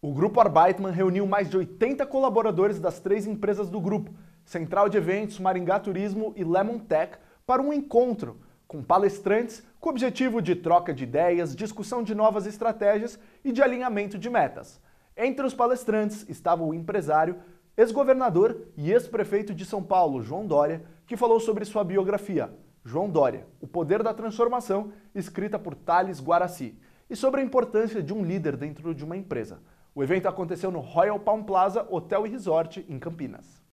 O Grupo Arbeitman reuniu mais de 80 colaboradores das três empresas do grupo, Central de Eventos, Maringá Turismo e Lemon Tech, para um encontro com palestrantes com o objetivo de troca de ideias, discussão de novas estratégias e de alinhamento de metas. Entre os palestrantes estava o empresário, ex-governador e ex-prefeito de São Paulo, João Dória, que falou sobre sua biografia, João Dória, O Poder da Transformação, escrita por Thales Guaraci, e sobre a importância de um líder dentro de uma empresa. O evento aconteceu no Royal Palm Plaza Hotel e Resort, em Campinas.